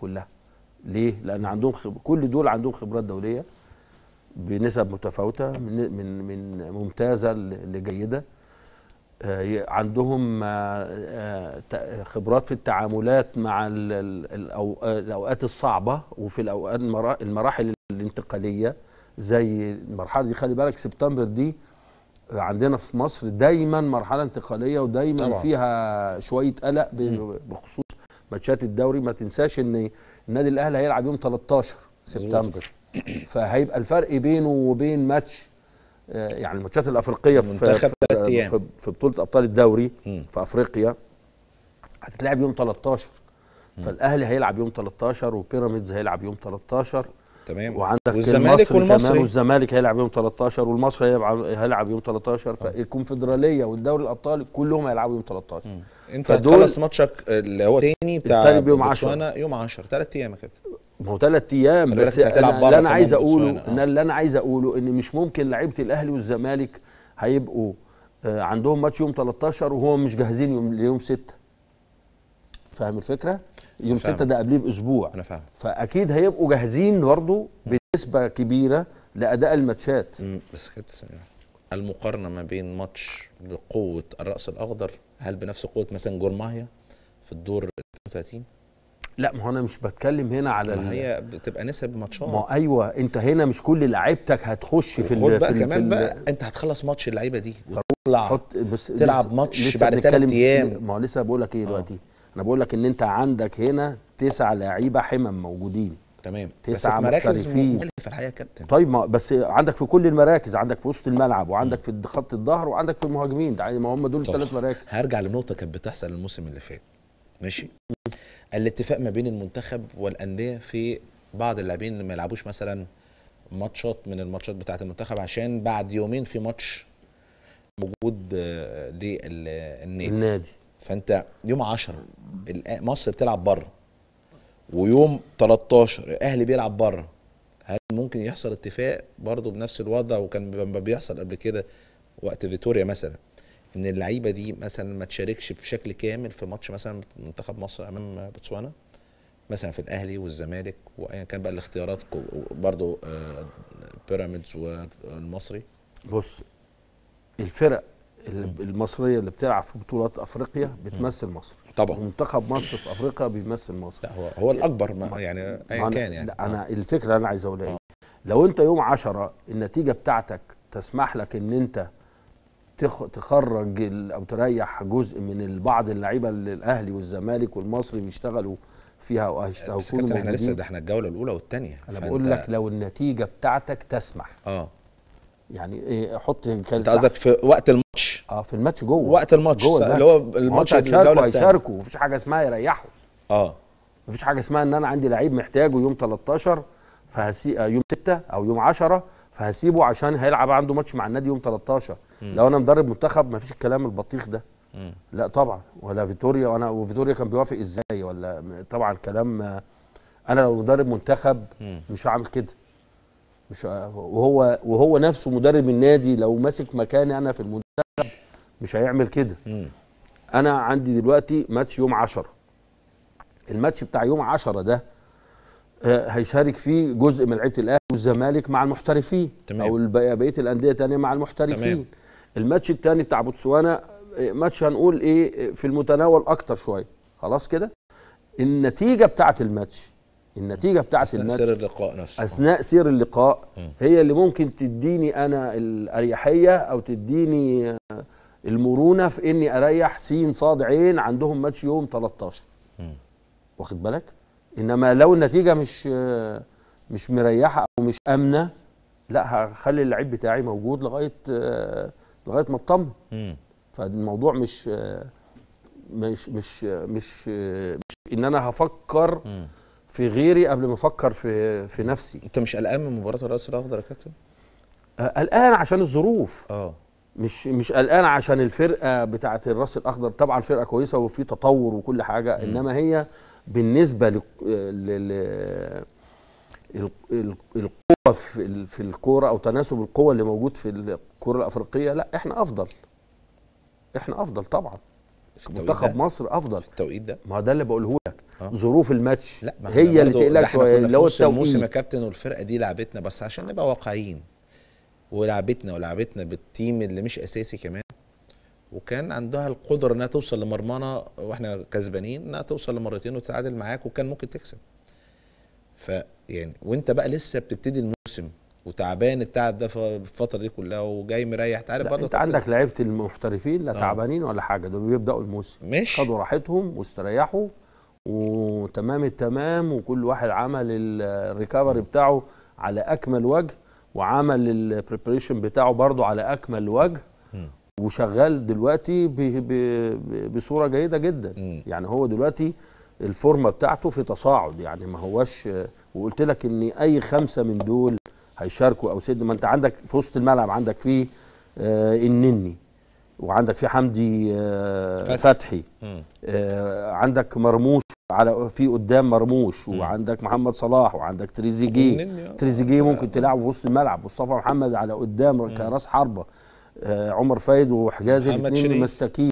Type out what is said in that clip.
كلها ليه؟ لأن عندهم خب... كل دول عندهم خبرات دولية بنسب متفاوتة من من من ممتازة لجيدة آه، عندهم آه، آه، خبرات في التعاملات مع الأوقات الصعبة وفي الأوقات المراحل الانتقالية زي المرحلة دي خلي بالك سبتمبر دي عندنا في مصر دايما مرحلة انتقالية ودايما طبعا. فيها شوية قلق بخصوص ماتشات الدوري ما تنساش ان النادي الاهلي هيلعب يوم 13 سبتمبر فهيبقى الفرق بينه وبين ماتش آه، يعني الماتشات الافريقيه في في, في بطوله ابطال الدوري م. في افريقيا هتتلعب يوم 13 فالاهلي هيلعب يوم 13 وبيراميدز هيلعب يوم 13 تمام وعندك والزمالك والمصري والزمالك هيلعب يوم 13 والمصري هيلعب يوم 13 آه. فالكونفدراليه والدوري الابطال كلهم هيلعبوا يوم 13 مم. انت هتخلص ماتشك اللي هو تاني بتاع يوم 10 يوم 10 ثلاث ايام كده ما هو ثلاث ايام بس اللي انا عايز اقوله ان اللي انا عايز اقوله ان مش ممكن لعيبه الاهلي والزمالك هيبقوا آه، عندهم ماتش يوم 13 وهم مش جاهزين يوم ليوم 6 فاهم الفكره يوم 6 ده قبليه باسبوع انا فاهم فاكيد هيبقوا جاهزين برضه بنسبه كبيره لاداء الماتشات بس كده المقارنه ما بين ماتش بقوه الراس الاخضر هل بنفس قوه مثلا جورماهيا في الدور 32 لا ما هو انا مش بتكلم هنا على ما هي بتبقى نسب ماتشات ما ايوه انت هنا مش كل لعيبتك هتخش في خد بقى في كمان في بقى انت هتخلص ماتش اللعيبه دي وتطلع حط بس تلعب ماتش بعد ثلاث ايام ما هو لسه بقول لك ايه آه. دلوقتي آه. انا بقول لك ان انت عندك هنا تسع لعيبه حمم موجودين تمام تسع بس مراكز مختلفة الحقيقة يا كابتن طيب ما بس عندك في كل المراكز عندك في وسط الملعب وعندك في خط الظهر وعندك في المهاجمين ما هم دول الثلاث طيب، مراكز هرجع لنقطة كانت بتحصل الموسم اللي فات ماشي الاتفاق ما بين المنتخب والأندية في بعض اللاعبين ما يلعبوش مثلا ماتشات من الماتشات بتاعة المنتخب عشان بعد يومين في ماتش موجود آه، للنادي النادي فانت يوم 10 مصر بتلعب بره ويوم 13 الاهلي بيلعب بره هل ممكن يحصل اتفاق برضه بنفس الوضع وكان بيحصل قبل كده وقت فيتوريا مثلا ان اللعيبه دي مثلا ما تشاركش بشكل كامل في ماتش مثلا منتخب مصر امام بوتسوانا مثلا في الاهلي والزمالك وايا كان بقى الاختيارات برضه آه، بيراميدز والمصري بص الفرق المصريه اللي بتلعب في بطولات افريقيا بتمثل مصر طبعا منتخب مصر في افريقيا بيمثل مصر لا هو هو الاكبر ما يعني ايا كان يعني لا انا آه. الفكره اللي انا عايز اقولها آه. لو انت يوم 10 النتيجه بتاعتك تسمح لك ان انت تخرج او تريح جزء من بعض اللعيبه اللي الاهلي والزمالك والمصري بيشتغلوا فيها وهيشتغلوا بس كابتن احنا لسه ده احنا الجوله الاولى والثانيه انا بقول لك لو النتيجه بتاعتك تسمح اه يعني ايه حط انت قصدك في وقت الم... اه في الماتش جوه وقت الماتش جوه اللي هو الماتش الجوله هيشاركوا مفيش حاجه اسمها يريحوا اه مفيش حاجه اسمها ان انا عندي لعيب محتاجه يوم 13 فهسي آه، يوم 6 او يوم 10 فهسيبه عشان هيلعب عنده ماتش مع النادي يوم 13 م. لو انا مدرب منتخب مفيش الكلام البطيخ ده م. لا طبعا ولا فيتوريا وانا وفيتوريا كان بيوافق ازاي ولا طبعا كلام آه، انا لو مدرب منتخب م. مش هعمل كده مش آه، وهو وهو نفسه مدرب النادي لو ماسك مكاني انا في المنتخب مش هيعمل كده مم. انا عندي دلوقتي ماتش يوم 10 الماتش بتاع يوم 10 ده آه، هيشارك فيه جزء من لعيبه الاهلي والزمالك مع المحترفين تمام. او بقيه الانديه الثانيه مع المحترفين تمام. الماتش الثاني بتاع بوتسوانا آه، ماتش هنقول ايه آه، في المتناول اكتر شويه خلاص كده النتيجه بتاعه الماتش النتيجه بتاعه أثناء الماتش اثناء سير اللقاء نفسه اثناء سير اللقاء هي اللي ممكن تديني انا الاريحيه او تديني المرونه في اني اريح سين صاد عين عندهم ماتش يوم 13 واخد بالك انما لو النتيجه مش مش مريحه او مش امنه لا هخلي اللعيب بتاعي موجود لغايه لغايه ما اطمن فالموضوع مش مش مش مش, مش ان انا هفكر في غيري قبل ما افكر في في نفسي انت مش قلقان من مباراه الرأس الاخضر يا كابتن؟ أه، قلقان عشان الظروف اه مش مش قلقان عشان الفرقه بتاعه الراس الاخضر طبعا فرقه كويسه وفي تطور وكل حاجه انما هي بالنسبه ل القوه في الكوره او تناسب القوه اللي موجود في الكوره الافريقيه لا احنا افضل احنا افضل طبعا منتخب مصر افضل في التوقيت ده ما ده اللي بقوله لك آه. ظروف الماتش لا هي اللي تقلق شويه لو التوقيت الموسم يا كابتن والفرقه دي لعبتنا بس عشان نبقى واقعيين ولعبتنا ولعبتنا بالتيم اللي مش اساسي كمان وكان عندها القدره انها توصل لمرمانا واحنا كسبانين انها توصل لمرتين وتتعادل معاك وكان ممكن تكسب فيعني وانت بقى لسه بتبتدي الموسم وتعبان التعب ده في الفتره دي كلها وجاي مريح انت عارف برضه انت عندك لعيبه المحترفين لا آه. تعبانين ولا حاجه دول بيبداوا الموسم مش خدوا راحتهم واستريحوا وتمام التمام وكل واحد عمل الريكفري بتاعه على اكمل وجه وعمل البريبريشن بتاعه برضه على اكمل وجه وشغال دلوقتي بصوره جيده جدا يعني هو دلوقتي الفورمه بتاعته في تصاعد يعني ما هواش وقلت لك ان اي خمسه من دول هيشاركوا او سيد ما انت عندك في وسط الملعب عندك فيه آه، النني وعندك في حمدي آه، فتحي, آه، عندك مرموش على في قدام مرموش وعندك محمد صلاح وعندك تريزيجيه تريزيجيه ممكن تلعبه في وسط الملعب مصطفى محمد على قدام كراس حربه آه، عمر فايد وحجازي الاثنين مساكين